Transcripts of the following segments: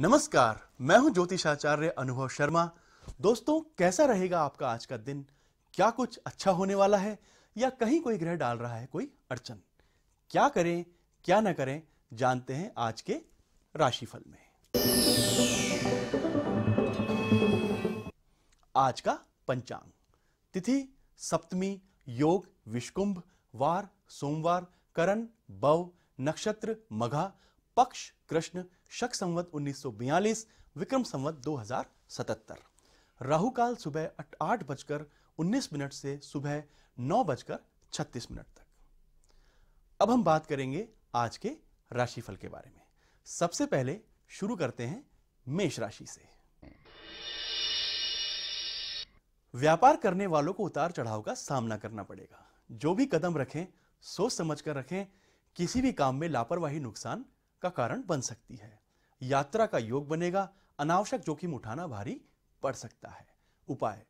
नमस्कार मैं हूं ज्योतिषाचार्य अनुभव शर्मा दोस्तों कैसा रहेगा आपका आज का दिन क्या कुछ अच्छा होने वाला है या कहीं कोई ग्रह डाल रहा है कोई अड़चन क्या करें क्या ना करें जानते हैं आज के राशिफल में आज का पंचांग तिथि सप्तमी योग विष्कुंभ वार सोमवार करण बव नक्षत्र मघा पक्ष कृष्ण शक संवत 1942 विक्रम संवत 2077 राहु काल सुबह आठ बजकर उन्नीस मिनट से सुबह नौ बजकर छत्तीस मिनट तक अब हम बात करेंगे आज के राशिफल के बारे में सबसे पहले शुरू करते हैं मेष राशि से व्यापार करने वालों को उतार चढ़ाव का सामना करना पड़ेगा जो भी कदम रखें सोच समझ कर रखें किसी भी काम में लापरवाही नुकसान का कारण बन सकती है यात्रा का योग बनेगा अनावश्यक जोखिम उठाना भारी पड़ सकता है उपाय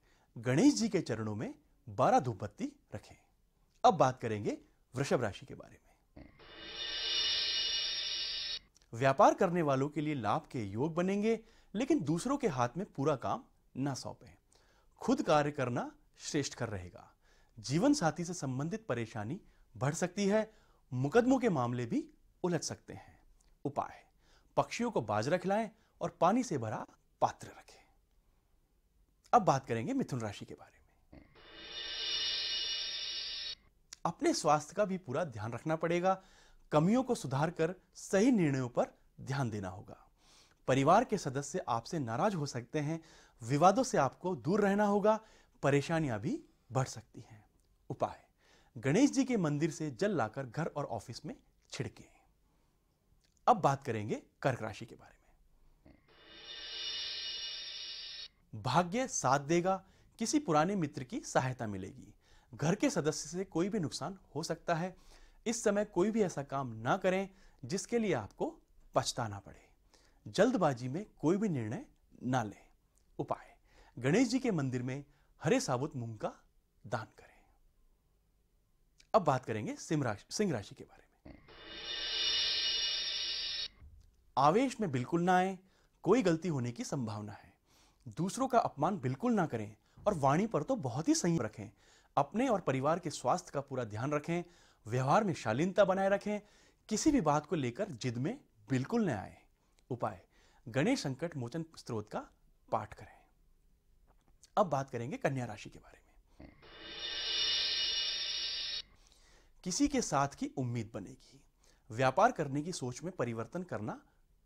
गणेश जी के चरणों में बारह धूप बत्ती रखें अब बात करेंगे वृषभ राशि के बारे में व्यापार करने वालों के लिए लाभ के योग बनेंगे लेकिन दूसरों के हाथ में पूरा काम ना सौंपें खुद कार्य करना श्रेष्ठ कर रहेगा जीवन साथी से संबंधित परेशानी बढ़ सकती है मुकदमों के मामले भी उलझ सकते हैं उपाय पक्षियों को बाजरा खिलाएं और पानी से भरा पात्र रखें अब बात करेंगे मिथुन राशि के बारे में अपने स्वास्थ्य का भी पूरा ध्यान रखना पड़ेगा कमियों को सुधार कर सही निर्णयों पर ध्यान देना होगा परिवार के सदस्य आपसे नाराज हो सकते हैं विवादों से आपको दूर रहना होगा परेशानियां भी बढ़ सकती हैं उपाय गणेश जी के मंदिर से जल लाकर घर और ऑफिस में छिड़के अब बात करेंगे कर्क राशि के बारे में भाग्य साथ देगा किसी पुराने मित्र की सहायता मिलेगी घर के सदस्य से कोई भी नुकसान हो सकता है इस समय कोई भी ऐसा काम ना करें जिसके लिए आपको पछताना पड़े जल्दबाजी में कोई भी निर्णय ना लें उपाय गणेश जी के मंदिर में हरे साबुत मूंग का दान करें अब बात करेंगे सिंह राशि सिंह राशि के बारे में आवेश में बिल्कुल ना आए कोई गलती होने की संभावना है दूसरों का अपमान बिल्कुल ना करें और वाणी पर तो बहुत ही संयम रखें अपने और परिवार के स्वास्थ्य का पूरा ध्यान रखें व्यवहार में शालीनता बनाए रखें किसी भी बात को लेकर जिद में बिल्कुल न आए उपाय गणेश संकट मोचन स्त्रोत का पाठ करें अब बात करेंगे कन्या राशि के बारे में किसी के साथ की उम्मीद बनेगी व्यापार करने की सोच में परिवर्तन करना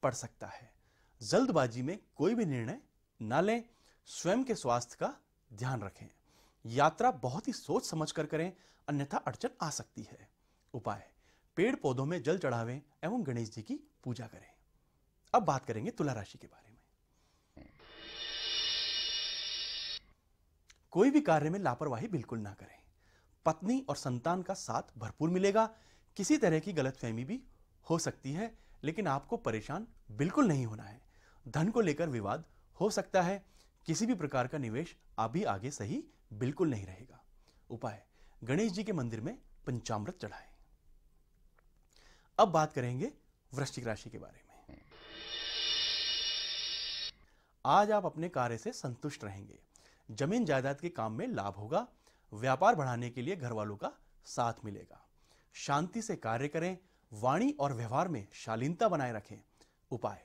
पड़ सकता है जल्दबाजी में कोई भी निर्णय न लें स्वयं के स्वास्थ्य का ध्यान रखें यात्रा बहुत ही सोच समझ कर करें अन्यथा अड़चन आ सकती है उपाय पेड़ पौधों में जल चढ़ावें एवं गणेश जी की पूजा करें अब बात करेंगे तुला राशि के बारे में कोई भी कार्य में लापरवाही बिल्कुल ना करें पत्नी और संतान का साथ भरपूर मिलेगा किसी तरह की गलतफहमी भी हो सकती है लेकिन आपको परेशान बिल्कुल नहीं होना है धन को लेकर विवाद हो सकता है किसी भी प्रकार का निवेश अभी आगे सही बिल्कुल नहीं रहेगा उपाय गणेश जी के मंदिर में पंचामृत चढ़ाए अब बात करेंगे वृश्चिक राशि के बारे में आज आप अपने कार्य से संतुष्ट रहेंगे जमीन जायदाद के काम में लाभ होगा व्यापार बढ़ाने के लिए घर वालों का साथ मिलेगा शांति से कार्य करें वाणी और व्यवहार में शालीनता बनाए रखें उपाय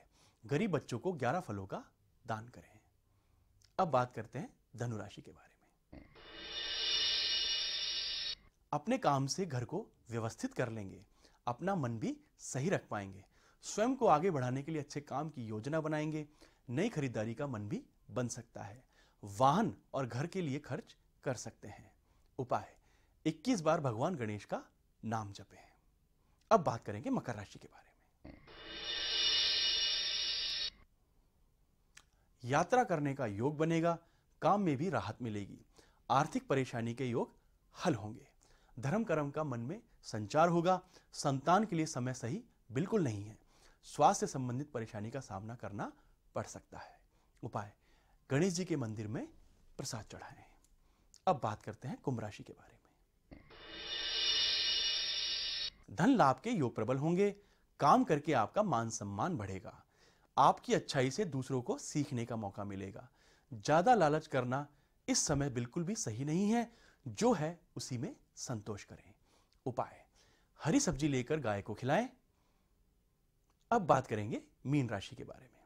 गरीब बच्चों को ग्यारह फलों का दान करें अब बात करते हैं धनुराशि के बारे में अपने काम से घर को व्यवस्थित कर लेंगे अपना मन भी सही रख पाएंगे स्वयं को आगे बढ़ाने के लिए अच्छे काम की योजना बनाएंगे नई खरीदारी का मन भी बन सकता है वाहन और घर के लिए खर्च कर सकते हैं उपाय 21 बार भगवान गणेश का नाम जपे अब बात करेंगे मकर राशि के बारे में यात्रा करने का योग बनेगा काम में भी राहत मिलेगी आर्थिक परेशानी के योग हल होंगे धर्म कर्म का मन में संचार होगा संतान के लिए समय सही बिल्कुल नहीं है स्वास्थ्य संबंधित परेशानी का सामना करना पड़ सकता है उपाय गणेश जी के मंदिर में प्रसाद चढ़ाएं अब बात करते हैं कुंभ राशि के बारे में धन लाभ के योग प्रबल होंगे काम करके आपका मान सम्मान बढ़ेगा आपकी अच्छाई से दूसरों को सीखने का मौका मिलेगा ज्यादा लालच करना इस समय बिल्कुल भी सही नहीं है जो है उसी में संतोष करें उपाय हरी सब्जी लेकर गाय को खिलाएं अब बात करेंगे मीन राशि के बारे में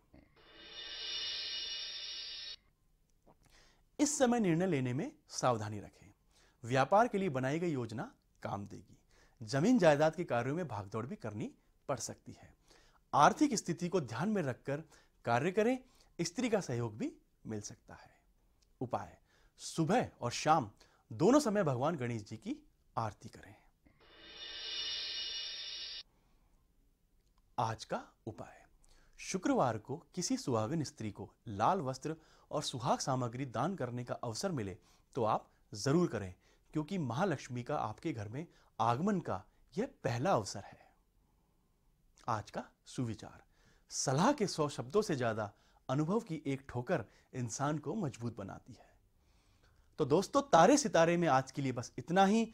इस समय निर्णय लेने में सावधानी रखें व्यापार के लिए बनाई गई योजना काम देगी जमीन जायदाद के कार्यों में भागदौड़ भी करनी पड़ सकती है आर्थिक स्थिति को ध्यान में रखकर कार्य करें स्त्री का सहयोग भी मिल सकता है उपाय सुबह और शाम दोनों समय भगवान गणेश जी की आरती करें आज का उपाय शुक्रवार को किसी सुहागन स्त्री को लाल वस्त्र और सुहाग सामग्री दान करने का अवसर मिले तो आप जरूर करें क्योंकि महालक्ष्मी का आपके घर में आगमन का यह पहला अवसर है आज का सुविचार सलाह के सौ शब्दों से ज्यादा अनुभव की एक ठोकर इंसान को मजबूत बनाती है तो दोस्तों तारे सितारे में आज के लिए बस इतना ही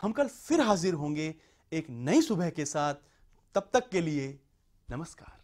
हम कल फिर हाजिर होंगे एक नई सुबह के साथ तब तक के लिए नमस्कार